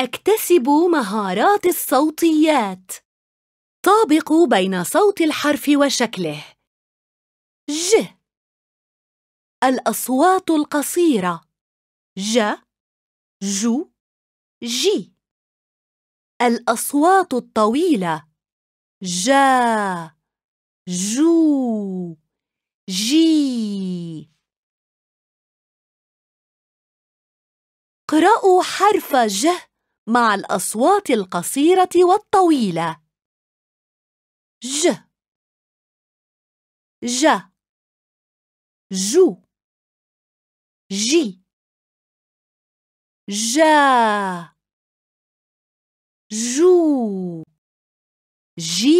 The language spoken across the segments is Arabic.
اكتسب مهارات الصوتيات طابق بين صوت الحرف وشكله ج الأصوات القصيرة ج جو جي الأصوات الطويلة جا جو جي اقرأوا حرف ج مع الأصوات القصيرة والطويلة ج ج جو جي جا جو جي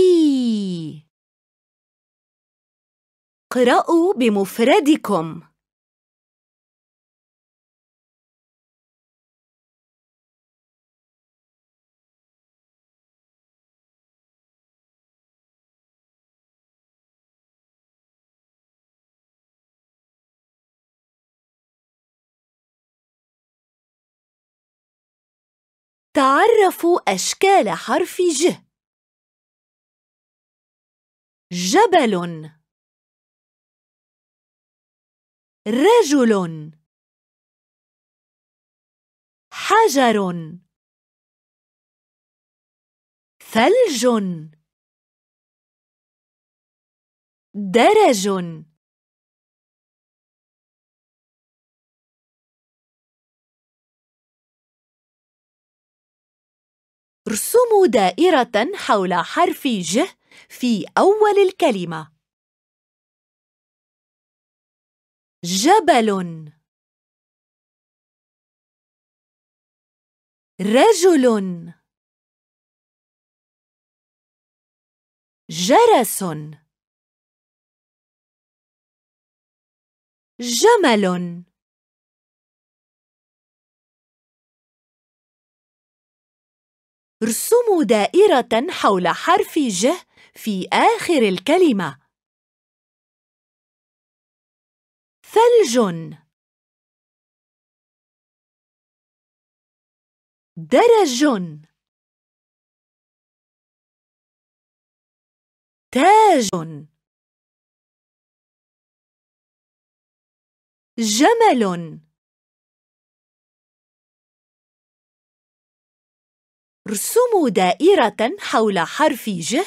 اقرأوا بمفردكم تعرفوا أشكال حرف ج جبل رجل حجر ثلج درج ارسموا دائرة حول حرف ج في أول الكلمة جبل رجل جرس جمل ارسموا دائرة حول حرف ج في آخر الكلمة ثلج درج تاج جمل ارسموا دائرة حول حرف ج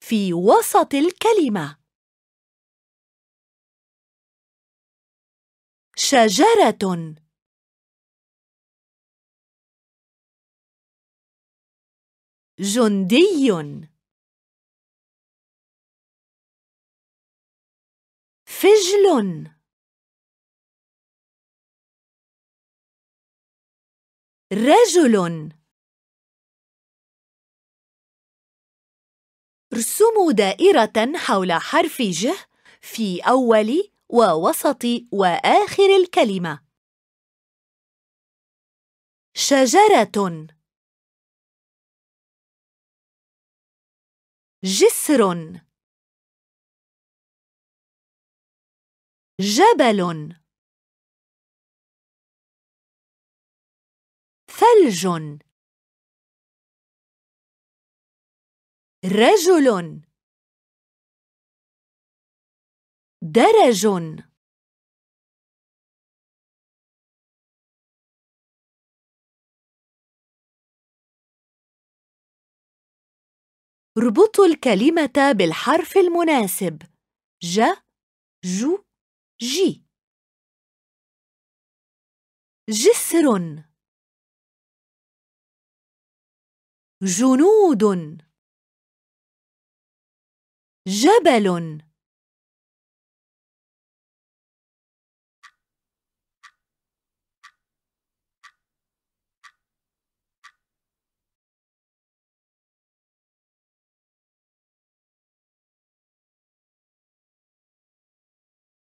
في وسط الكلمة شجرة جندي فجل رجل ارسموا دائرة حول حرف ج في أول ووسط وآخر الكلمة شجرة جسر جبل ثلج رجل درج اربطوا الكلمة بالحرف المناسب ج جو جي جسر جنود جبل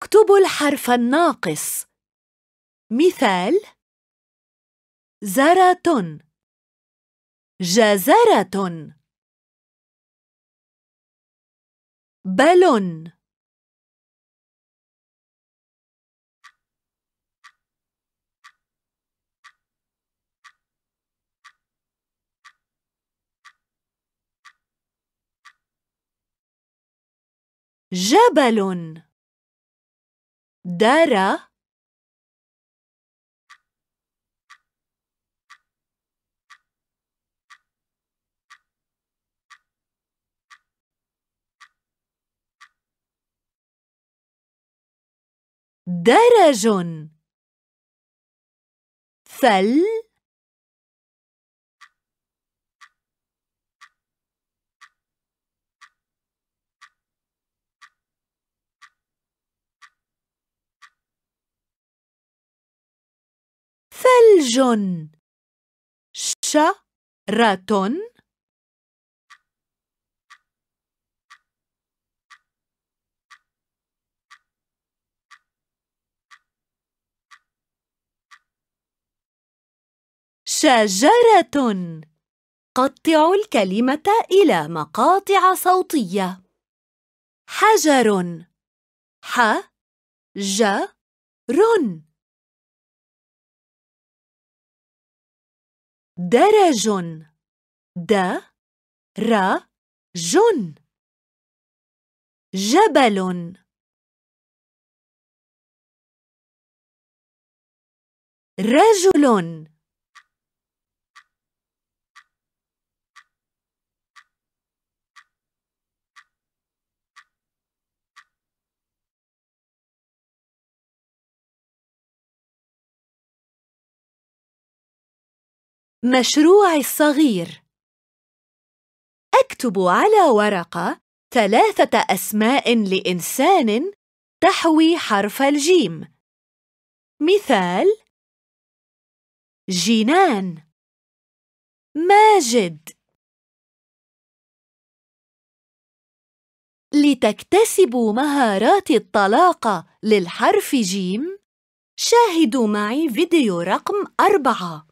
اكتبوا الحرف الناقص مثال زرة جزرة بالون جبل درة درج ثل ثلج شرة شجرة قطع الكلمة إلى مقاطع صوتية حجر ح ج ر درج د ر ج جبل رجل مشروعي الصغير أكتب على ورقة ثلاثة أسماء لإنسان تحوي حرف الجيم مثال جنان ماجد لتكتسبوا مهارات الطلاقة للحرف جيم شاهدوا معي فيديو رقم أربعة